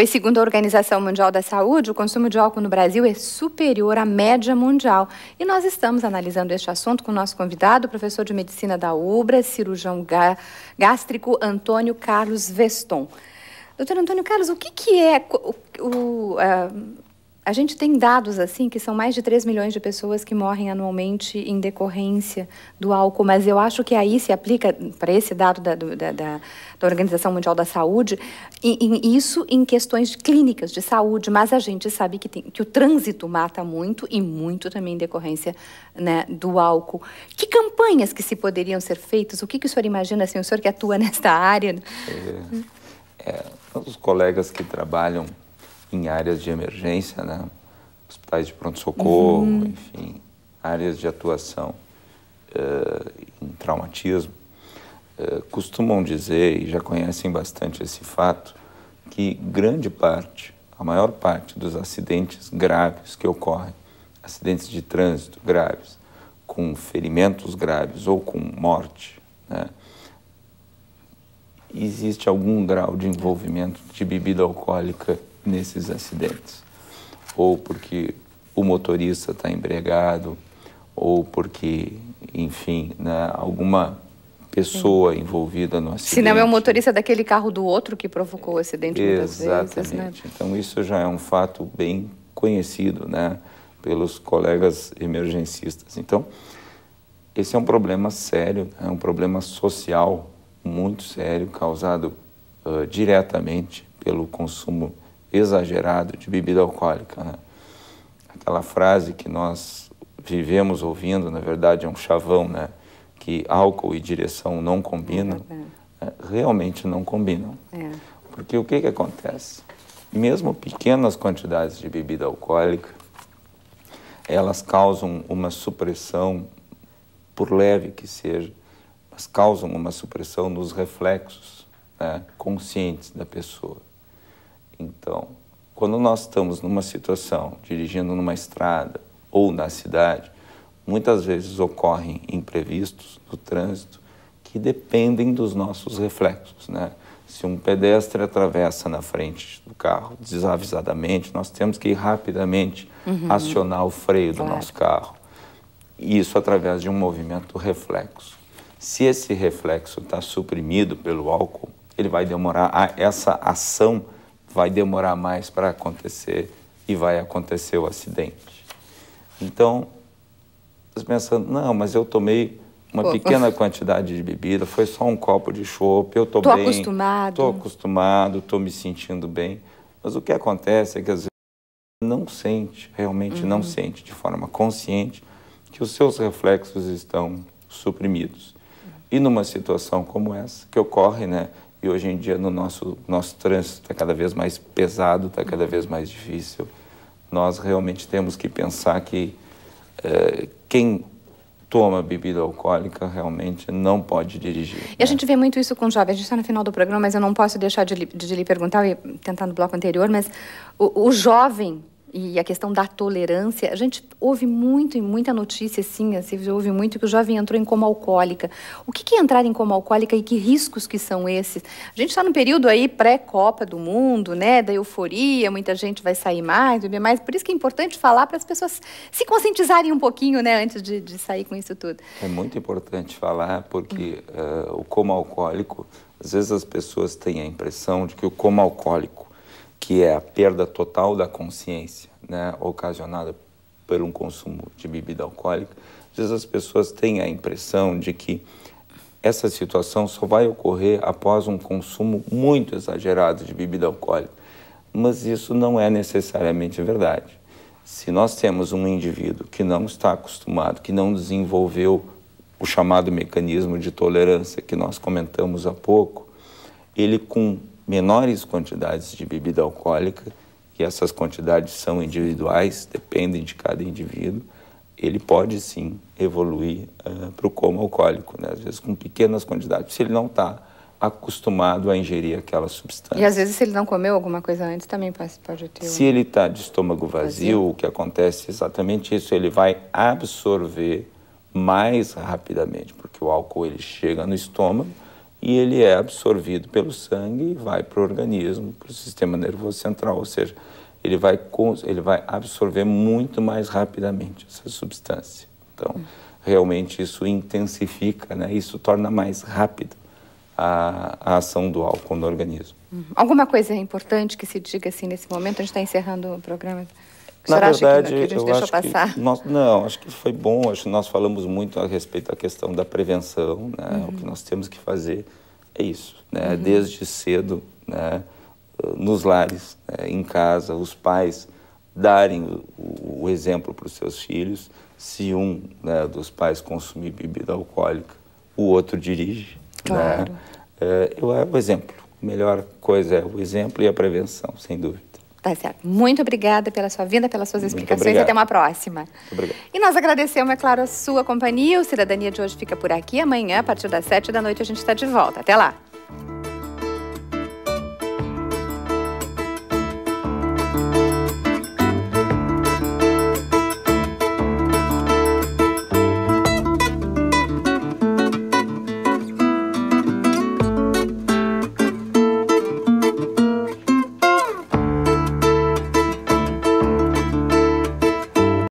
pois, segundo a Organização Mundial da Saúde, o consumo de álcool no Brasil é superior à média mundial. E nós estamos analisando este assunto com o nosso convidado, o professor de medicina da UBRA, cirurgião gástrico Antônio Carlos Veston. Doutor Antônio Carlos, o que, que é o, o, ah, a gente tem dados assim que são mais de 3 milhões de pessoas que morrem anualmente em decorrência do álcool, mas eu acho que aí se aplica, para esse dado da, da, da, da, Organização Mundial da Saúde, isso em questões clínicas de saúde, mas a gente sabe que, tem, que o trânsito mata muito e muito também em decorrência né, do álcool. Que campanhas que se poderiam ser feitas? O que, que o senhor imagina, assim, o senhor que atua nesta área? É, é, os colegas que trabalham em áreas de emergência, né? hospitais de pronto-socorro, uhum. enfim, áreas de atuação uh, em traumatismo, uh, costumam dizer, e já conhecem bastante esse fato, que grande parte, a maior parte dos acidentes graves que ocorrem, acidentes de trânsito graves, com ferimentos graves ou com morte, né? existe algum grau de envolvimento de bebida alcoólica nesses acidentes. Ou porque o motorista está embregado, ou porque, enfim, né, alguma pessoa Sim. envolvida no acidente. Se não é o motorista daquele carro do outro que provocou o acidente Exatamente. Vezes, né? Então isso já é um fato bem conhecido, né, pelos colegas emergencistas. Então, esse é um problema sério, é um problema social muito sério causado uh, diretamente pelo consumo exagerado de bebida alcoólica. Né? Aquela frase que nós vivemos ouvindo, na verdade, é um chavão, né? que álcool e direção não combinam, é realmente não combinam. É. Porque o que, que acontece? Mesmo pequenas quantidades de bebida alcoólica, elas causam uma supressão, por leve que seja, mas causam uma supressão nos reflexos né, conscientes da pessoa. Então, quando nós estamos numa situação, dirigindo numa estrada ou na cidade, muitas vezes ocorrem imprevistos no trânsito que dependem dos nossos reflexos, né? Se um pedestre atravessa na frente do carro desavisadamente, nós temos que rapidamente uhum. acionar o freio do claro. nosso carro. Isso através de um movimento reflexo. Se esse reflexo está suprimido pelo álcool, ele vai demorar a essa ação vai demorar mais para acontecer e vai acontecer o acidente. Então, pensando, não, mas eu tomei uma pequena quantidade de bebida, foi só um copo de chopp, eu tô, bem. Tô acostumado. Tô acostumado, estou me sentindo bem. Mas o que acontece é que às vezes não sente, realmente uhum. não sente de forma consciente que os seus reflexos estão suprimidos. E numa situação como essa, que ocorre, né, e hoje em dia, no nosso, nosso trânsito está cada vez mais pesado, está cada vez mais difícil. Nós realmente temos que pensar que eh, quem toma bebida alcoólica realmente não pode dirigir. E né? a gente vê muito isso com jovens. A gente está no final do programa, mas eu não posso deixar de, de, de lhe perguntar, tentando tentar no bloco anterior, mas o, o jovem e a questão da tolerância, a gente ouve muito e muita notícia, sim, assim, ouve muito que o jovem entrou em coma alcoólica. O que, que é entrar em coma alcoólica e que riscos que são esses? A gente está no período aí pré-Copa do Mundo, né, da euforia, muita gente vai sair mais, beber mais, por isso que é importante falar para as pessoas se conscientizarem um pouquinho, né, antes de, de, sair com isso tudo. É muito importante falar porque uh, o coma alcoólico, às vezes as pessoas têm a impressão de que o coma alcoólico que é a perda total da consciência, né, ocasionada por um consumo de bebida alcoólica, às vezes as pessoas têm a impressão de que essa situação só vai ocorrer após um consumo muito exagerado de bebida alcoólica. Mas isso não é necessariamente verdade. Se nós temos um indivíduo que não está acostumado, que não desenvolveu o chamado mecanismo de tolerância que nós comentamos há pouco, ele com menores quantidades de bebida alcoólica, e essas quantidades são individuais, dependem de cada indivíduo, ele pode sim evoluir uh, para o coma alcoólico, né? às vezes com pequenas quantidades, se ele não está acostumado a ingerir aquela substância. E às vezes se ele não comeu alguma coisa antes também pode ter. Se ele está de estômago vazio, vazio, o que acontece é exatamente isso, ele vai absorver mais rapidamente, porque o álcool ele chega no estômago, e ele é absorvido pelo sangue e vai para o organismo, para o sistema nervoso central, ou seja, ele vai, ele vai absorver muito mais rapidamente essa substância. Então, realmente isso intensifica, né? isso torna mais rápido a, a ação do álcool no organismo. Uhum. Alguma coisa importante que se diga assim nesse momento? A gente está encerrando o programa. Na verdade, que, que eu acho passar? que nós, não, acho que foi bom. Acho que nós falamos muito a respeito da questão da prevenção, né? Uhum. O que uhum. nós temos que fazer é isso, né? Uhum. Desde cedo, né? Nos lares, né? em casa, os pais darem o, o exemplo para os seus filhos. Se um né, dos pais consumir bebida alcoólica, o outro dirige. Né? Claro. Né? É, eu é o exemplo. A melhor coisa é o exemplo e a prevenção, sem dúvida. Tá certo. Muito obrigada pela sua vinda, pelas suas explicações e até uma próxima. Obrigado. E nós agradecemos, é claro, a sua companhia. O Cidadania de hoje fica por aqui. Amanhã, a partir das sete da noite, a gente está de volta. Até lá.